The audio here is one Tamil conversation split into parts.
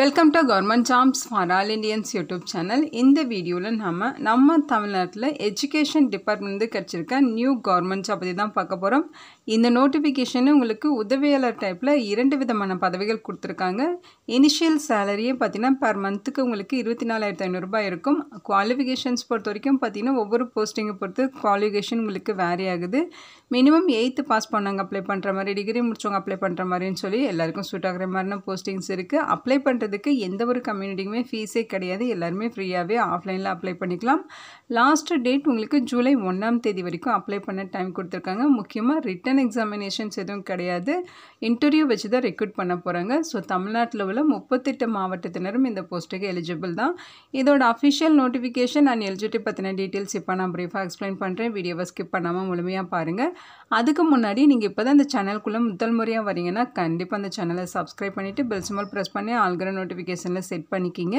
Welcome to government jobs for all Indians YouTube channel இந்த வீடியோவில் நம்ம நம்ம தமிழ்நாட்டில் எஜுகேஷன் டிபார்ட்மெண்ட் கிடச்சிருக்க நியூ கவர்மெண்ட் ஜாப் பற்றி தான் பார்க்க போகிறோம் இந்த நோட்டிஃபிகேஷன் உங்களுக்கு உதவியாளர் டைப்பில் இரண்டு விதமான பதவிகள் கொடுத்துருக்காங்க இனிஷியல் சேலரியே பார்த்தீங்கன்னா பர் மந்த்துக்கு உங்களுக்கு இருபத்தி நாலாயிரத்து ஐநூறுரூபா இருக்கும் குவாலிஃபிகேஷன்ஸ் பொறுத்த வரைக்கும் பார்த்தீங்கன்னா ஒவ்வொரு போஸ்டிங்கை பொறுத்து குவாலிஃபிகேஷன் உங்களுக்கு வேரி ஆகுது மினிமம் எயித்து பாஸ் பண்ணாங்க அப்ளை பண்ணுற மாதிரி டிகிரி முடிச்சவங்க அப்ளை பண்ணுற மாதிரின்னு சொல்லி எல்லாருக்கும் சூட் ஆகிற மாதிரினா போஸ்டிங்ஸ் இருக்குது அப்ளை பண்ணுற பண்ணுறதுக்கு எந்த ஒரு கம்யூனிட்டிக்குமே ஃபீஸே கிடையாது எல்லாருமே ஃப்ரீயாகவே ஆஃப்லைனில் அப்ளை பண்ணிக்கலாம் லாஸ்ட் டேட் உங்களுக்கு ஜூலை ஒன்றாம் தேதி வரைக்கும் அப்ளை பண்ண டைம் கொடுத்துருக்காங்க முக்கியமாக ரிட்டன் எக்ஸாமினேஷன்ஸ் எதுவும் கிடையாது இன்டர்வியூ வச்சு தான் ரெக்ரூட் பண்ண போகிறாங்க ஸோ தமிழ்நாட்டில் உள்ள முப்பத்தெட்டு மாவட்டத்தினரும் இந்த போஸ்ட்டுக்கு எலிஜிபிள் தான் இதோட அஃபிஷியல் நோட்டிஃபிகேஷன் அண்ட் எலிஜிபிலிட்டி பற்றின டீட்டெயில்ஸ் இப்போ நான் ப்ரீஃபாக எக்ஸ்பிளைன் பண்ணுறேன் வீடியோவை ஸ்கிப் பண்ணாமல் முழுமையாக பாருங்கள் அதுக்கு முன்னாடி நீங்கள் இப்போ தான் இந்த சேனல்குள்ளே முதல் முறையாக வரீங்கன்னா கண்டிப்பாக அந்த சேனலை சப்ஸ்கிரைப் பண்ணிவிட்டு பெல் சிம்பல் ப்ரெஸ் பண்ணி ஆல்கிற நோட்டிஃபிகேஷனில் செட் பண்ணிக்கிங்க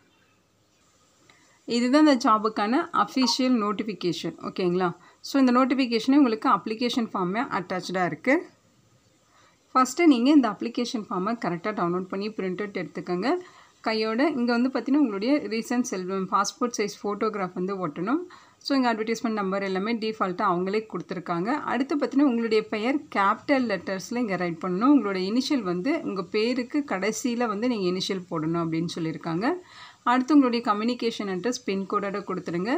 இதுதான் இந்த ஜாபுக்கான அஃபிஷியல் நோட்டிஃபிகேஷன் ஓகேங்களா ஸோ இந்த நோட்டிஃபிகேஷனே உங்களுக்கு அப்ளிகேஷன் ஃபார்மே அட்டாச்சாக இருக்குது ஃபஸ்ட்டு நீங்கள் இந்த அப்ளிகேஷன் ஃபார்மை கரெக்டாக டவுன்லோட் பண்ணி பிரிண்ட் அவுட் எடுத்துக்கோங்க கையோட இங்கே வந்து பார்த்தீங்கன்னா உங்களுடைய ரீசன்ட் செல்வம் பாஸ்போர்ட் சைஸ் ஃபோட்டோகிராஃப் வந்து ஒட்டணும் ஸோ இங்கே அட்வர்டைஸ்மெண்ட் நம்பர் எல்லாமே டிஃபால்ட்டாக அவங்களே கொடுத்துருக்காங்க அடுத்து பார்த்தீங்கன்னா உங்களுடைய பெயர் கேபிட்டல் லெட்டர்ஸில் இங்கே ரைட் பண்ணணும் உங்களோட இனிஷியல் வந்து உங்கள் பேருக்கு கடைசியில் வந்து நீங்கள் இனிஷியல் போடணும் அப்படின்னு சொல்லியிருக்காங்க அடுத்து உங்களுடைய கம்யூனிகேஷன் அட்ரஸ் பின்கோடோட கொடுத்துருங்க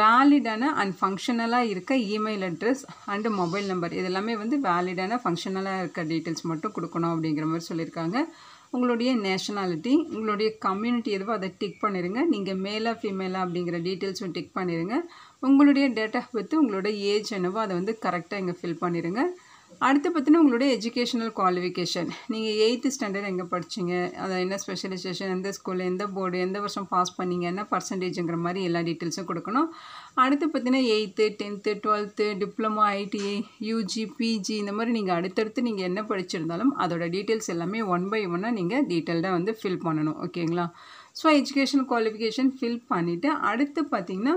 வேலிடான அண்ட் ஃபங்க்ஷனலாக இருக்க email address and mobile number இதெல்லாமே வந்து வேலிடான ஃபங்க்ஷனலாக இருக்க டீட்டெயில்ஸ் மட்டும் கொடுக்கணும் அப்படிங்கிற மாதிரி சொல்லியிருக்காங்க உங்களுடைய நேஷனாலிட்டி உங்களுடைய கம்யூனிட்டி எதுவோ அதை டிக் பண்ணிடுங்க நீங்கள் மேலாக ஃபீமேலாக அப்படிங்கிற டீட்டெயில்ஸும் டிக் பண்ணிடுங்க உங்களுடைய டேட் ஆஃப் பர்த் உங்களோட ஏஜ் என்னவோ அதை வந்து கரெக்டாக இங்கே ஃபில் பண்ணிடுங்க அடுத்து பார்த்தீங்கன்னா உங்களுடைய எஜுகேஷனல் குவாலிஃபிகேஷன் நீங்கள் எயித்து ஸ்டாண்டர்ட் எங்கே படிச்சிங்க அதை என்ன ஸ்பெஷலைசேஷன் எந்த ஸ்கூலில் எந்த போர்டு எந்த வருஷம் பாஸ் பண்ணிங்க என்ன பர்சன்டேஜுங்கிற மாதிரி எல்லா டீட்டெயில்ஸும் கொடுக்கணும் அடுத்து பார்த்தீங்கன்னா eighth tenth twelfth diploma ITI UG PG இந்த மாதிரி நீங்கள் அடுத்தடுத்து நீங்கள் என்ன படிச்சிருந்தாலும் அதோட டீட்டெயில்ஸ் எல்லாமே ஒன் பை ஒன்னாக நீங்கள் டீட்டெயில்டாக வந்து ஃபில் பண்ணணும் ஓகேங்களா ஸோ எஜுகேஷன் குவாலிஃபிகேஷன் ஃபில் பண்ணிவிட்டு அடுத்து பார்த்திங்கன்னா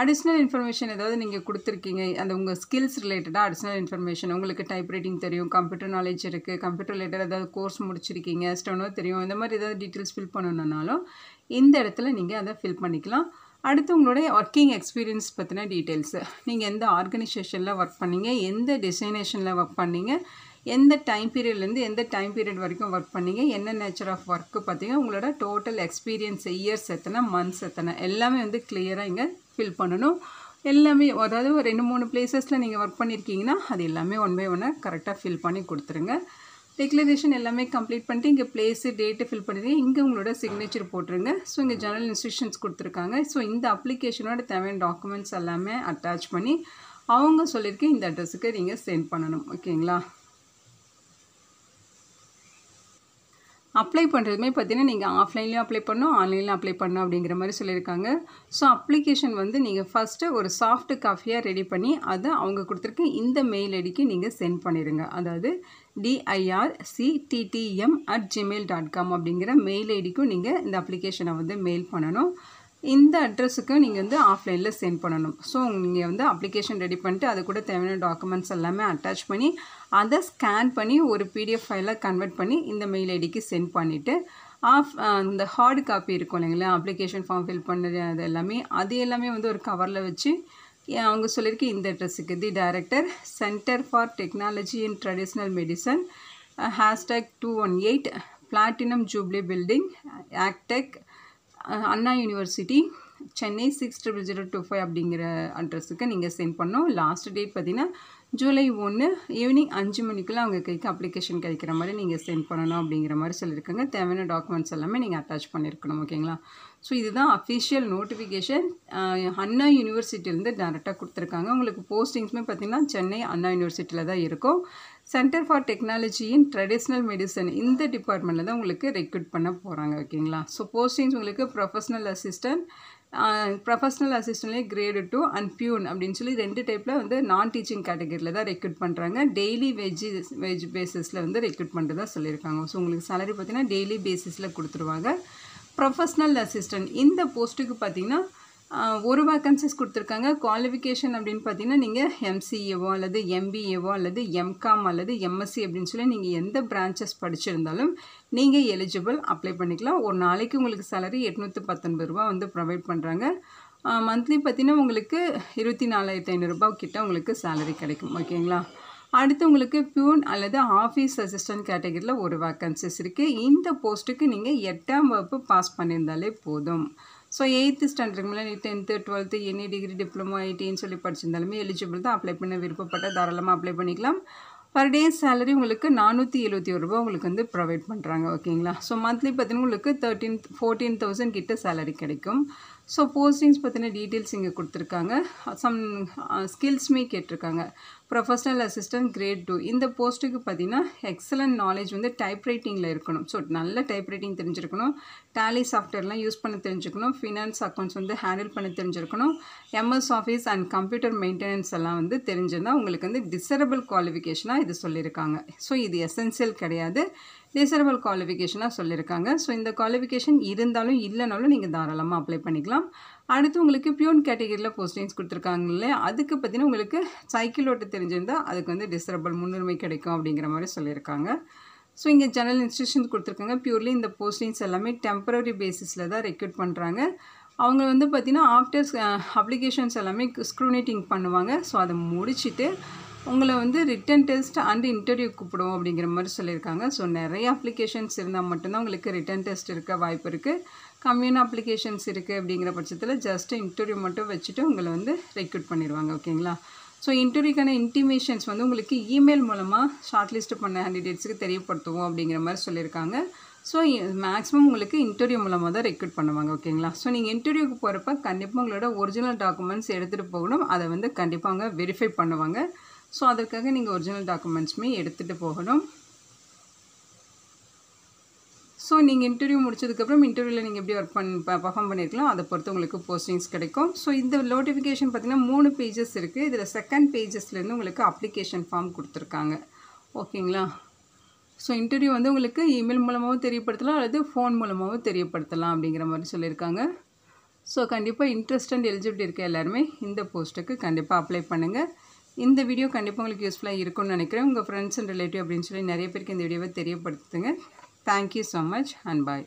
அடிஷ்னல் இன்ஃபர்மேஷன் ஏதாவது நீங்கள் கொடுத்துருக்கீங்க அந்த உங்கள் ஸ்கில்ஸ் ரிலேட்டடாக அடிஷ்னல் இன்ஃபர்மேஷன் உங்களுக்கு டைப் ரைட்டிங் தெரியும் கம்ப்யூட்டர் நாலேஜ் இருக்குது கம்ப்யூட்டர் ரிலேட்டட் ஏதாவது கோர்ஸ் முடிச்சிருக்கீங்க ஸ்டோனோ தெரியும் இந்த மாதிரி ஏதாவது டீட்டெயில்ஸ் ஃபில் பண்ணணுன்னாலும் இந்த இடத்துல நீங்கள் அதை ஃபில் பண்ணிக்கலாம் அடுத்து உங்களுடைய ஒர்க்கிங் எக்ஸ்பீரியன்ஸ் பற்றின டீட்டெயில்ஸு நீங்கள் எந்த ஆர்கனைசேஷனில் ஒர்க் பண்ணீங்க எந்த டிசைனேஷனில் ஒர்க் பண்ணீங்க எந்த டைம் பீரியட்லேருந்து எந்த டைம் பீரியட் வரைக்கும் ஒர்க் பண்ணீங்க என்ன நேச்சர் ஆஃப் ஒர்க்கு பார்த்தீங்கன்னா உங்களோட டோட்டல் எக்ஸ்பீரியன்ஸ் இயர்ஸ் எத்தனை மந்த்ஸ் எத்தனை எல்லாமே வந்து கிளியராக இங்கே ஃபில் பண்ணணும் எல்லாமே அதாவது ஒரு ரெண்டு மூணு பிளேசஸில் நீங்கள் ஒர்க் பண்ணியிருக்கீங்கன்னா அது எல்லாமே ஒன் பை ஒன்னாக கரெக்டாக ஃபில் பண்ணி கொடுத்துருங்க டிக்ளரேஷன் எல்லாமே கம்ப்ளீட் பண்ணிட்டு இங்கே பிளேஸு டேட்டு ஃபில் பண்ணிடுங்க இங்கே உங்களோட சிக்னேச்சர் போட்டுருங்க ஸோ இங்கே ஜெனரல் இன்ஸ்ட்ரக்ஷன்ஸ் கொடுத்துருக்காங்க ஸோ இந்த அப்ளிகேஷனோட தேவையான டாக்குமெண்ட்ஸ் எல்லாமே அட்டாச் பண்ணி அவங்க சொல்லியிருக்கேன் இந்த அட்ரெஸுக்கு நீங்கள் சென்ட் பண்ணணும் ஓகேங்களா அப்ளை பண்ணுறதுமே பார்த்தீங்கன்னா நீங்கள் ஆஃப்லைன்லேயும் அப்ளை பண்ணும் ஆன்லைன்லையும் அப்ளை பண்ணும் அப்படிங்கிற மாதிரி சொல்லியிருக்காங்க ஸோ அப்ளிகேஷன் வந்து நீங்கள் ஃபஸ்ட்டு ஒரு சாஃப்ட் காஃபியாக ரெடி பண்ணி அதை அவங்க கொடுத்துருக்க இந்த மெயில் ஐடிக்கு நீங்கள் சென்ட் பண்ணிடுங்க அதாவது DIRCTTM at Gmail dot com அப்படிங்கிற மெயில் ஐடிக்கும் நீங்கள் இந்த அப்ளிகேஷனை வந்து மெயில் பண்ணணும் இந்த அட்ரஸுக்கு நீங்கள் வந்து ஆஃப்லைனில் சென்ட் பண்ணணும் ஸோ நீங்கள் வந்து அப்ளிகேஷன் ரெடி பண்ணிட்டு அது கூட தேவையான டாக்குமெண்ட்ஸ் எல்லாமே அட்டாச் பண்ணி அதை ஸ்கேன் பண்ணி ஒரு பிடிஎஃப் ஃபைலாக கன்வெர்ட் பண்ணி இந்த மெயில் ஐடிக்கு சென்ட் பண்ணிவிட்டு ஆஃப் இந்த ஹார்டு காப்பி இருக்கும் இல்லைங்களா அப்ளிகேஷன் ஃபார்ம் ஃபில் பண்ணது அது எல்லாமே அது எல்லாமே வந்து ஒரு கவரில் வச்சு அவங்க சொல்லியிருக்கு இந்த அட்ரஸுக்கு the director centre for technology in traditional medicine hashtag two one eight platinum jubilee building Actech Anna University Chennai six triple zero two five அப்படிங்கிற அட்ரஸுக்கு நீங்கள் சென்ட் பண்ணோம் லாஸ்ட் டேட் பார்த்தீங்கன்னா ஜூலை ஒன்று ஈவினிங் அஞ்சு மணிக்குள்ளே அவங்க கைக்கு அப்ளிகேஷன் கிடைக்கிற மாதிரி நீங்கள் சென்ட் பண்ணணும் அப்படிங்கிற மாதிரி சொல்லியிருக்காங்க தேவையான டாக்குமெண்ட்ஸ் எல்லாமே நீங்கள் அட்டாச் பண்ணியிருக்கணும் ஓகேங்களா ஸோ இதுதான் அஃபிஷியல் நோட்டிஃபிகேஷன் அண்ணா யூனிவர்சிட்டியிலேருந்து டேரெக்டாக கொடுத்துருக்காங்க உங்களுக்கு போஸ்டிங்ஸுமே பார்த்திங்கன்னா சென்னை அண்ணா யூனிவர்சிட்டியில் தான் இருக்கும் centre for technology in traditional medicine இந்த டிபார்ட்மெண்ட்டில் தான் உங்களுக்கு ரெக்ரூட் பண்ண போகிறாங்க ஓகேங்களா ஸோ போஸ்டிங்ஸ் உங்களுக்கு ப்ரொஃபஷ்னல் அசிஸ்டன்ட் ப்ரொஃபஷ்னல் அசிஸ்டன்ட்லேயே கிரேடு டூ அண்ட் பியூன் அப்படின்னு சொல்லி ரெண்டு டைப்பில் வந்து நான் டீச்சிங் கேட்டகரியில் தான் ரெக்ரூட் பண்ணுறாங்க டெய்லி வெஜ் வெஜ் பேசிஸில் வந்து ரெக்ரூட் பண்ணுறதா சொல்லியிருக்காங்க ஸோ உங்களுக்கு சேலரி பார்த்திங்கன்னா டெய்லி பேசிஸில் கொடுத்துருவாங்க ப்ரொஃபஷ்னல் அசிஸ்டன்ட் இந்த போஸ்ட்டுக்கு பார்த்திங்கன்னா ஒரு வேக்கன்சிஸ் கொடுத்துருக்காங்க குவாலிஃபிகேஷன் அப்படின்னு பார்த்தீங்கன்னா நீங்கள் எம்சிஏவோ அல்லது எம்பிஏவோ அல்லது எம்காம் அல்லது எம்எஸ்சி அப்படின்னு சொல்லி நீங்கள் எந்த பிரான்ச்சஸ் படிச்சிருந்தாலும் நீங்கள் எலிஜிபிள் அப்ளை பண்ணிக்கலாம் ஒரு நாளைக்கு உங்களுக்கு சேலரி எட்நூற்றி பத்தொன்பது ரூபா வந்து ப்ரொவைட் பண்ணுறாங்க மந்த்லி பார்த்தீங்கன்னா உங்களுக்கு இருபத்தி நாலாயிரத்தி ஐநூறுரூபா கிட்டே உங்களுக்கு சேலரி கிடைக்கும் ஓகேங்களா அடுத்து உங்களுக்கு பியூன் அல்லது ஆஃபீஸ் அசிஸ்டன்ட் கேட்டகரியில் ஒரு வேக்கன்சிஸ் இருக்குது இந்த போஸ்ட்டுக்கு நீங்கள் எட்டாம் வகுப்பு பாஸ் பண்ணியிருந்தாலே போதும் ஸோ எயித்து ஸ்டாண்டர்டுக்கு மேலே நீ tenth twelfth any degree diploma ஐடின்னு சொல்லி படிச்சிருந்தாலுமே எலிஜிபிள் தான் அப்ளை பண்ண விருப்பப்பட்ட தாராளமாக அப்ளை பண்ணிக்கலாம் பர் டே சேலரி உங்களுக்கு நானூற்றி எழுபத்தி ஒரு ரூபா உங்களுக்கு வந்து ப்ரொவைட் பண்ணுறாங்க ஓகேங்களா ஸோ மந்த்லி பார்த்தீங்கன்னா உங்களுக்கு தேர்ட்டீன் ஃபோர்டீன் தௌசண்ட் கிட்ட சேலரி கிடைக்கும் ஸோ போஸ்டிங்ஸ் பற்றின டீட்டெயில்ஸ் இங்கே கொடுத்துருக்காங்க சம் ஸ்கில்ஸுமே uh, கேட்டிருக்காங்க ப்ரொஃபஷ்னல் அசிஸ்டன்ட் கிரேட் டூ இந்த போஸ்ட்டுக்கு பார்த்தீங்கன்னா எக்ஸலண்ட் நாலேஜ் வந்து டைப் ரைட்டிங்கில் இருக்கணும் ஸோ நல்ல டைப் ரைட்டிங் தெரிஞ்சிருக்கணும் டேலி சாஃப்ட்வேர்லாம் யூஸ் பண்ண தெரிஞ்சுக்கணும் ஃபினான்ஸ் அக்கௌண்ட்ஸ் வந்து ஹேண்டில் பண்ண தெரிஞ்சிருக்கணும் MS office and computer maintenance எல்லாம் வந்து தெரிஞ்சிருந்தால் உங்களுக்கு வந்து டிசரபிள் குவாலிஃபிகேஷனாக இது சொல்லியிருக்காங்க ஸோ இது எசென்சியல் கிடையாது டிசரபிள் குவாலிஃபிகேஷனாக சொல்லியிருக்காங்க ஸோ இந்த குவாலிஃபிகேஷன் இருந்தாலும் இல்லைனாலும் நீங்கள் தாராளமாக அப்ளை பண்ணிக்கலாம் அடுத்து உங்களுக்கு பியூன் கேட்டகரியில் போஸ்டிங்ஸ் கொடுத்துருக்காங்க இல்லையா அதுக்கு பார்த்தீங்கன்னா உங்களுக்கு சைக்கிள் ஓட்ட தெரிஞ்சிருந்தால் அதுக்கு வந்து டிஸ்டர்பல் முன்னுரிமை கிடைக்கும் அப்படிங்கிற மாதிரி சொல்லியிருக்காங்க ஸோ இங்கே ஜெனரல் இன்ஸ்டியூஷன் கொடுத்துருக்காங்க பியூர்லி இந்த போஸ்டிங்ஸ் எல்லாமே டெம்பரரி பேசிஸில் தான் ரெக்ரூட் பண்ணுறாங்க அவங்க வந்து பார்த்திங்கன்னா ஆஃப்டர் அப்ளிகேஷன்ஸ் எல்லாமே ஸ்க்ரூனேட்டிங் பண்ணுவாங்க ஸோ அதை முடிச்சுட்டு உங்களை வந்து ரிட்டன் டெஸ்ட் அண்ட் இன்டர்வியூ கூப்பிடுவோம் அப்படிங்கிற மாதிரி சொல்லியிருக்காங்க ஸோ நிறைய அப்ளிகேஷன்ஸ் இருந்தால் மட்டும்தான் உங்களுக்கு ரிட்டன் டெஸ்ட் இருக்க வாய்ப்பு இருக்குது கம்யூன் அப்ளிகேஷன்ஸ் இருக்குது அப்படிங்கிற பட்சத்தில் ஜஸ்ட்டு இன்டர்வியூ மட்டும் வச்சுட்டு உங்களை வந்து ரெக்ரூட் பண்ணிடுவாங்க ஓகேங்களா ஸோ இன்டர்வியூக்கான இன்டிமேஷன்ஸ் வந்து உங்களுக்கு இமெயில் மூலமாக ஷார்ட் லிஸ்ட்டு பண்ண கேண்டிடேட்ஸுக்கு தெரியப்படுத்துவோம் அப்படிங்கிற மாதிரி சொல்லியிருக்காங்க ஸோ மேக்ஸிமம் உங்களுக்கு இன்டர்வியூ மூலமாக தான் ரெக்ரூட் பண்ணுவாங்க ஓகேங்களா ஸோ நீங்கள் இன்டர்வியூக்கு போகிறப்ப கண்டிப்பாக உங்களோட ஒரிஜினல் டாக்குமெண்ட்ஸ் எடுத்துகிட்டு போகணும் அதை வந்து கண்டிப்பாக அவங்க வெரிஃபை பண்ணுவாங்க ஸோ அதற்காக நீங்கள் ஒரிஜினல் டாக்குமெண்ட்ஸுமே எடுத்துகிட்டு போகணும் ஸோ நீங்கள் இன்டர்வியூ முடிச்சதுக்கப்புறம் இன்டர்வியூவில் நீங்கள் எப்படி ஒர்க் பண்ண பர்ஃபார்ம் பண்ணியிருக்கலாம் அதை பொறுத்து உங்களுக்கு போஸ்டிங்ஸ் கிடைக்கும் ஸோ இந்த நோட்டிஃபிகேஷன் பார்த்திங்கன்னா மூணு பேஜஸ் இருக்குது இதில் செகண்ட் பேஜஸ்லேருந்து உங்களுக்கு அப்ளிகேஷன் ஃபார்ம் கொடுத்துருக்காங்க ஓகேங்களா ஸோ இன்டர்வியூ வந்து உங்களுக்கு இமெயில் மூலமாகவும் தெரியப்படுத்தலாம் அல்லது ஃபோன் மூலமாகவும் தெரியப்படுத்தலாம் அப்படிங்கிற மாதிரி சொல்லியிருக்காங்க ஸோ கண்டிப்பாக இன்ட்ரெஸ்ட் அண்ட் எலிஜிபிலிட்டி இருக்க எல்லாருமே இந்த போஸ்ட்டுக்கு கண்டிப்பாக அப்ளை பண்ணுங்கள் இந்த வீடியோ கண்டிப்பாக உங்களுக்கு யூஸ்ஃபுல்லாக இருக்கும்னு நினைக்கிறேன் உங்கள் ஃப்ரெண்ட்ஸ் அண்ட் ரிலேட்டிவ் அப்படின்னு சொல்லி நிறைய பேருக்கு இந்த வீடியோவை தெரியப்படுத்துங்க Thank you so much and bye.